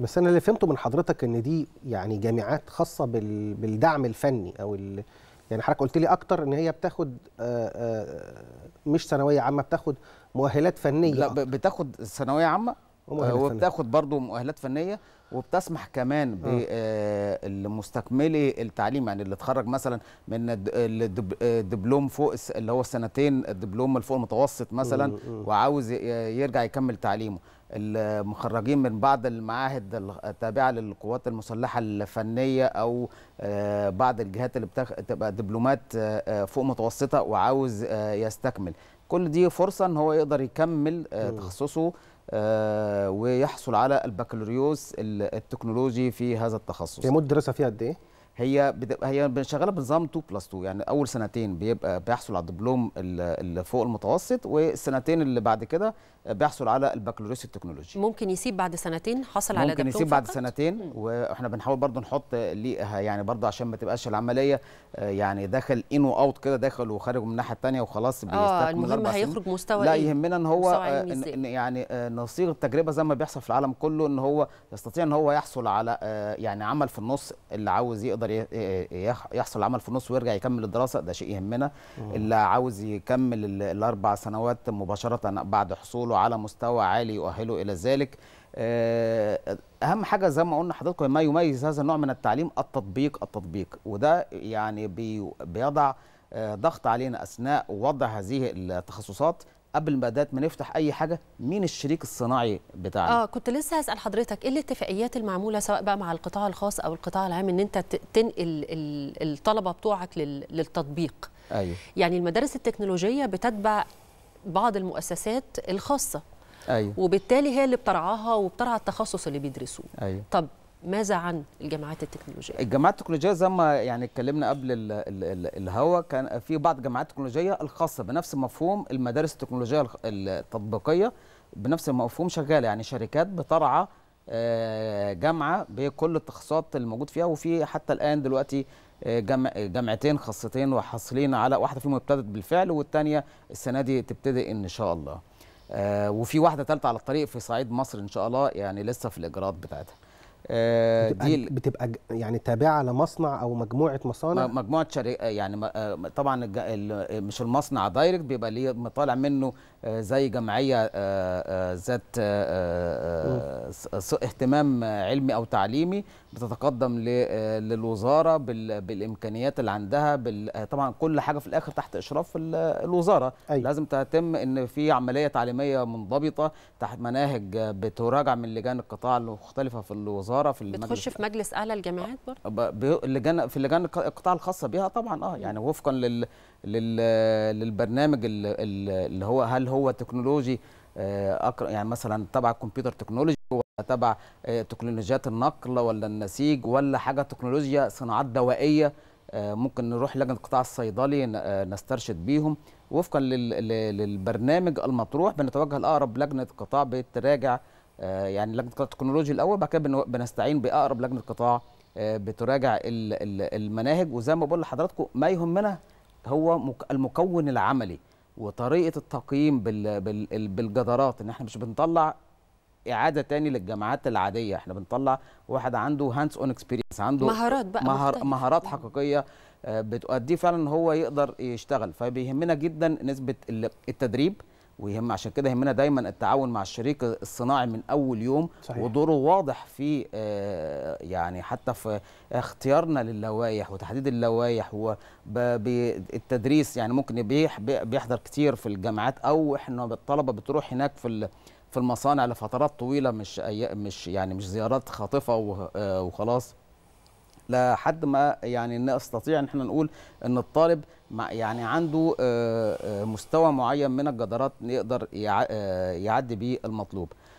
بس انا اللي فهمته من حضرتك ان دي يعني جامعات خاصه بال... بالدعم الفني او ال... يعني حضرتك قلت لي اكتر ان هي بتاخد آآ آه، آآ آه، مش ثانويه عامه بتاخد مؤهلات فنيه لا بتاخد ثانويه عامه آه، وبتاخد برضو مؤهلات فنيه وبتسمح كمان آه. بالمستكملي آه، التعليم يعني اللي اتخرج مثلا من الدبلوم فوق اللي هو السنتين الدبلوم الفوق المتوسط مثلا وعاوز يرجع يكمل تعليمه المخرجين من بعض المعاهد التابعه للقوات المسلحه الفنيه او بعض الجهات اللي بتبقى دبلومات فوق متوسطه وعاوز يستكمل كل دي فرصه ان هو يقدر يكمل آه، تخصصه آه، ويحصل على البكالوريوس التكنولوجي في هذا التخصص يمد الدراسه فيها قد ايه هي بتبقى هي شغاله بنظام 2 بلس 2 يعني اول سنتين بيبقى بيحصل على الدبلوم اللي فوق المتوسط والسنتين اللي بعد كده بيحصل على البكالوريوس التكنولوجي ممكن يسيب بعد سنتين حصل على ممكن يسيب بعد فقط؟ سنتين واحنا بنحاول برضو نحط ليها يعني برضو عشان ما تبقاش العمليه آه، يعني دخل ان واوت كده داخل وخارج من الناحيه الثانيه وخلاص آه، بيستكمل المهم هيخرج مستوى لا إيه؟ يهمنا ان هو آه، يعني نصيغ التجربه زي ما بيحصل في العالم كله ان هو يستطيع ان هو يحصل على يعني عمل في النص اللي عاوز يقدر يقدر يحصل عمل في النص ويرجع يكمل الدراسه ده شيء يهمنا اللي عاوز يكمل الاربع سنوات مباشره بعد حصوله على مستوى عالي يؤهله الى ذلك آه، اهم حاجه زي ما قلنا حضراتكم ما يميز هذا النوع من التعليم التطبيق التطبيق وده يعني بيضع آه، ضغط علينا اثناء وضع هذه التخصصات قبل ما بدات ما نفتح اي حاجه مين الشريك الصناعي بتاعنا اه كنت لسه هسال حضرتك ايه الاتفاقيات المعموله سواء بقى مع القطاع الخاص او القطاع العام ان انت تنقل الطلبه بتوعك للتطبيق ايوه يعني المدارس التكنولوجيه بتتبع بعض المؤسسات الخاصه ايوه وبالتالي هي اللي بترعاها وبترعى التخصص اللي بيدرسوه ايوه طب ماذا عن الجامعات التكنولوجيه؟ الجامعات التكنولوجيه زي ما يعني اتكلمنا قبل الهوا كان في بعض الجامعات التكنولوجيه الخاصه بنفس مفهوم المدارس التكنولوجيه التطبيقيه بنفس المفهوم شغاله يعني شركات بترعى آه، جامعه بكل التخصصات الموجود فيها وفي حتى الان دلوقتي آه، جامع جامعتين خاصتين وحاصلين على واحده فيهم ابتدت بالفعل والثانيه السنه دي تبتدئ ان شاء الله. آه، وفي واحده ثالثه على الطريق في صعيد مصر ان شاء الله يعني لسه في الاجراءات بتاعتها. آه، دي بتبقى يعني تابعه لمصنع او مجموعه مصانع مجموعه شركة آه، يعني آه، طبعا مش المصنع دايركت بيبقى ليه طالع منه زي جمعيه ذات اهتمام علمي او تعليمي بتتقدم للوزاره بالامكانيات اللي عندها طبعا كل حاجه في الاخر تحت اشراف الوزاره أيوة. لازم تتم ان في عمليه تعليميه منضبطه تحت مناهج بتراجع من لجان القطاع المختلفه في الوزاره الوزاره في المجلس بتخش في مجلس اعلى الجامعات برضه اللجان في اللجان القطاع الخاصه بها طبعا اه يعني وفقا لل, لل للبرنامج اللي هو هل هو تكنولوجي آه، اقرا يعني مثلا تبع الكمبيوتر تكنولوجي ولا تبع آه، تكنولوجيات النقل ولا النسيج ولا حاجه تكنولوجيا صناعات دوائيه آه، ممكن نروح لجنه القطاع الصيدلي نسترشد بيهم وفقا للبرنامج المطروح بنتوجه لاقرب لجنه قطاع بتراجع آه، يعني لجنه قطاع التكنولوجي الاول بعد كده بنستعين باقرب لجنه قطاع آه، بتراجع المناهج وزي ما بقول لحضراتكم ما يهمنا هو المكون العملي وطريقه التقييم بالجدارات ان احنا مش بنطلع اعاده تاني للجامعات العاديه احنا بنطلع واحد عنده هاندز اون اكسبيرينس عنده مهارات بقى مهار مهارات حقيقيه آه، بتؤديه فعلا ان هو يقدر يشتغل فبيهمنا جدا نسبه التدريب ويهم عشان كده يهمنا دايما التعاون مع الشريك الصناعي من اول يوم صحيح. ودوره واضح في آه، يعني حتى في اختيارنا للوائح وتحديد اللوائح وبالتدريس يعني ممكن بيحضر كتير في الجامعات او احنا الطلبه بتروح هناك في في المصانع لفترات طويله مش مش يعني مش زيارات خاطفه آه، وخلاص لحد ما يعني نستطيع ان احنا نقول ان الطالب يعني عنده آه، آه، مستوى معين من الجدارات يقدر آه، يعدي بيه المطلوب